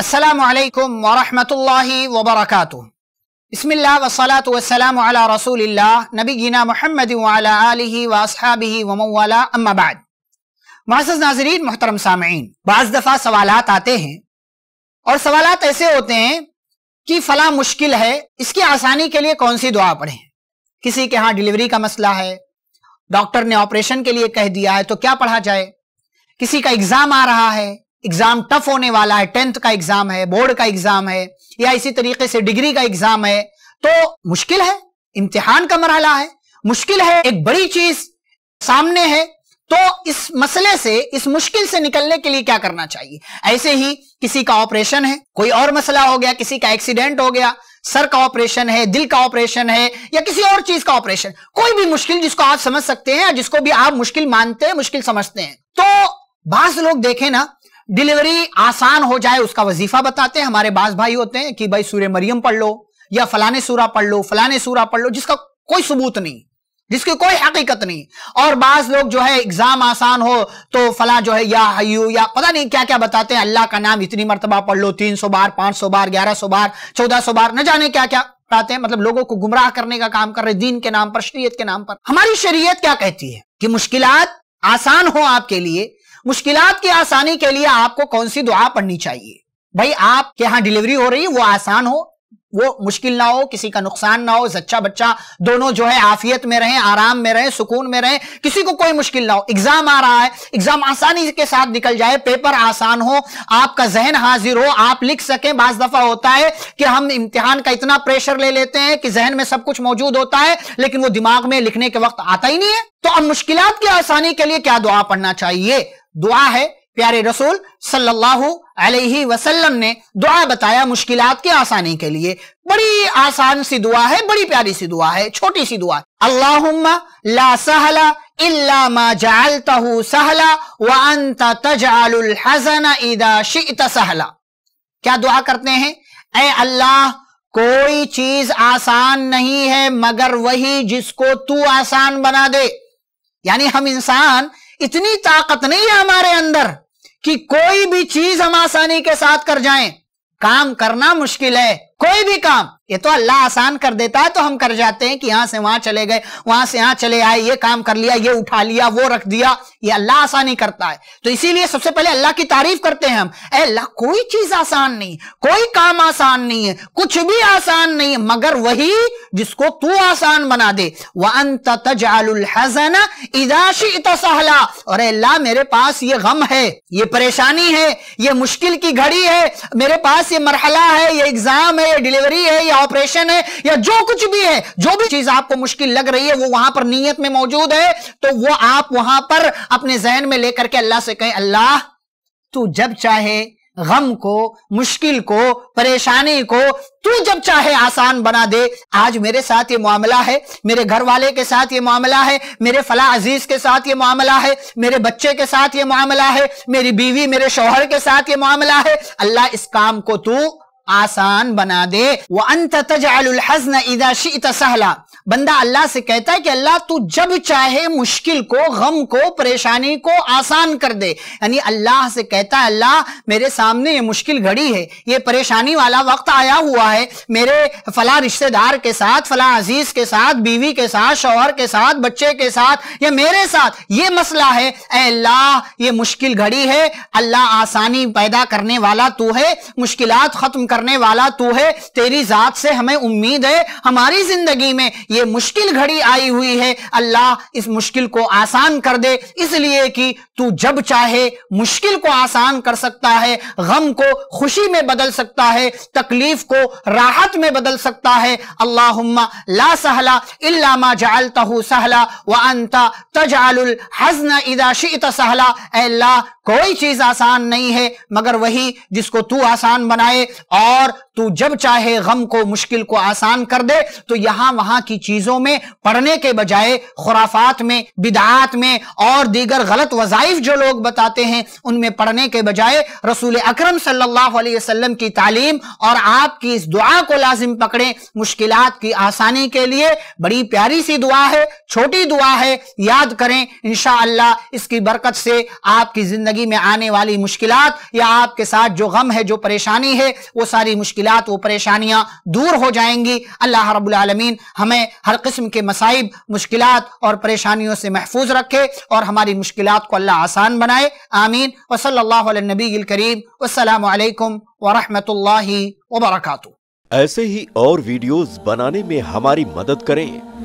असलकम वरहमल वबरक वसलात वसलाम अला नबी गीना मोहम्मद अम्माबाद मासज नाजरीन मोहतरम सामीन बज़ दफ़ा सवाल आते हैं और सवाल ऐसे होते हैं कि फ़ला मुश्किल है इसकी आसानी के लिए कौन सी दुआ पढ़ें किसी के यहाँ डिलीवरी का मसला है डॉक्टर ने ऑपरेशन के लिए कह दिया है तो क्या पढ़ा जाए किसी का एग्ज़ाम आ रहा है एग्जाम टफ होने वाला है टेंथ का एग्जाम है बोर्ड का एग्जाम है या इसी तरीके से डिग्री का एग्जाम है तो मुश्किल है इम्तिहान का मरहला है मुश्किल है एक बड़ी चीज सामने है तो इस मसले से इस मुश्किल से निकलने के लिए क्या करना चाहिए ऐसे ही किसी का ऑपरेशन है कोई और मसला हो गया किसी का एक्सीडेंट हो गया सर का ऑपरेशन है दिल का ऑपरेशन है या किसी और चीज का ऑपरेशन कोई भी मुश्किल जिसको आप समझ सकते हैं या जिसको भी आप मुश्किल मानते हैं मुश्किल समझते हैं तो बास लोग देखें ना डिलीवरी आसान हो जाए उसका वजीफा बताते हैं हमारे बास भाई होते हैं कि भाई सूर्य मरियम पढ़ लो या फलाने सूरा पढ़ लो फलाने सूरा पढ़ लो जिसका कोई सबूत नहीं जिसकी कोई हकीकत नहीं और बाज लोग जो है एग्जाम आसान हो तो फला जो है या हयू या पता नहीं क्या क्या बताते हैं अल्लाह का नाम इतनी मरतबा पढ़ लो तीन सौ बार पांच सौ बार ग्यारह सौ बार चौदह सौ बार न जाने क्या क्या पढ़ाते हैं मतलब लोगों को गुमराह करने का काम कर रहे दीन के नाम पर शरीयत के नाम पर हमारी शरीयत क्या कहती है कि मुश्किलात आसान हो आपके लिए मुश्किल की आसानी के लिए आपको कौन सी दुआ पढ़नी चाहिए भाई आपके यहाँ डिलीवरी हो रही है वो आसान हो वो मुश्किल ना हो किसी का नुकसान ना हो जच्चा बच्चा दोनों जो है आफियत में रहें आराम में रहें सुकून में रहें किसी को कोई मुश्किल ना हो एग्जाम आ रहा है एग्जाम आसानी के साथ निकल जाए पेपर आसान हो आपका जहन हाजिर हो आप लिख सकें बाज दफा होता है कि हम इम्तिहान का इतना प्रेशर ले लेते हैं कि जहन में सब कुछ मौजूद होता है लेकिन वो दिमाग में लिखने के वक्त आता ही नहीं है तो अब मुश्किल की आसानी के लिए क्या दुआ पढ़ना चाहिए दुआ है प्यारे रसूल सल्लल्लाहु अलैहि वसल्लम ने दुआ बताया मुश्किलात के आसानी के लिए बड़ी आसान सी दुआ है बड़ी प्यारी सी दुआ है छोटी सी दुआ अल्लाहुम्मा ला सहला इल्ला मा जालतहु सहला व अंत तजअलुल हज़न इदा शि'त सहला क्या दुआ करते हैं ए अल्लाह कोई चीज आसान नहीं है मगर वही जिसको तू आसान बना दे यानी हम इंसान इतनी ताकत नहीं है हमारे अंदर कि कोई भी चीज हम आसानी के साथ कर जाएं काम करना मुश्किल है कोई भी काम ये तो अल्लाह आसान कर देता है तो हम कर जाते हैं कि यहां से वहां चले गए वहां से यहां चले आए ये काम कर लिया ये उठा लिया वो रख दिया ये अल्लाह आसानी करता है तो इसीलिए सबसे पहले अल्लाह की तारीफ करते हैं हम अल्लाह कोई चीज आसान नहीं कोई काम आसान नहीं है कुछ भी आसान नहीं है मगर वही जिसको तू आसान बना दे वह अंत तजालजन इदाशी सहला और अल्लाह मेरे पास ये गम है ये परेशानी है ये मुश्किल की घड़ी है मेरे पास ये मरहला है ये एग्जाम है डिलीवरी है या ऑपरेशन है या जो कुछ भी है जो भी चीज आपको मुश्किल लग रही है वो वहां पर नीयत में मौजूद है तो वो आप वहां पर अपने जहन में लेकर के अल्लाह से कहें अल्लाह तू जब चाहे गम को मुश्किल को परेशानी को तू जब चाहे आसान बना दे आज मेरे साथ ये मामला है मेरे घर वाले के साथ ये मामला है मेरे फला अजीज के साथ ये मामला है मेरे बच्चे के साथ ये मामला है मेरी बीवी मेरे शोहर के साथ ये मामला है अल्लाह इस काम को तू आसान बना दे वो अंत तजन इदाशी सहला बंदा अल्लाह से कहता है कि अल्लाह तू जब चाहे मुश्किल को गम को परेशानी को आसान कर दे यानी अल्लाह से कहता है अल्लाह मेरे सामने ये मुश्किल घड़ी है ये परेशानी वाला वक्त आया हुआ है मेरे फला रिश्तेदार के साथ फला अजीज के साथ बीवी के साथ शोहर के साथ बच्चे के साथ या मेरे साथ ये मसला है अल्लाह ये मुश्किल घड़ी है अल्लाह आसानी पैदा करने वाला तू है मुश्किल खत्म कर करने वाला तू है तेरी जात से हमें उम्मीद है हमारी जिंदगी में ये मुश्किल घड़ी आई हुई है अल्लाह इस मुश्किल को आसान कर दे इसलिए कि तू जब चाहे मुश्किल को आसान कर सकता है गम को खुशी में बदल सकता है तकलीफ को राहत में बदल सकता है अल्लाह ला सहला इल्लामा जालता सहला व अंता तजाल हजन इदाशी सहला अल्लाह कोई चीज आसान नहीं है मगर वही जिसको तू आसान बनाए और तू जब चाहे गम को मुश्किल को आसान कर दे तो यहां वहां की चीजों में पढ़ने के बजाय खुराफात में बिदात में और दीगर गलत वजाइफ जो लोग बताते हैं उनमें पढ़ने के बजाय रसूल अक्रम सल्लाम की तालीम और आपकी इस दुआ को लाजिम पकड़े मुश्किल की आसानी के लिए बड़ी प्यारी सी दुआ है छोटी दुआ है याद करें इनशाला इसकी बरकत से आपकी जिंदगी में आने वाली मुश्किल या आपके साथ जो गम है जो परेशानी है वो सारी मुश्किल मुश्किल वो परेशानियाँ दूर हो जाएंगी अल्लाह रबालमीन हमें हर किस्म के मसाइब मुश्किल और परेशानियों से महफूज रखे और हमारी मुश्किल को अल्लाह आसान बनाए आमीन वसल्ला करीम असलकम वरहमल वबरकू ऐसे ही और वीडियोस बनाने में हमारी मदद करें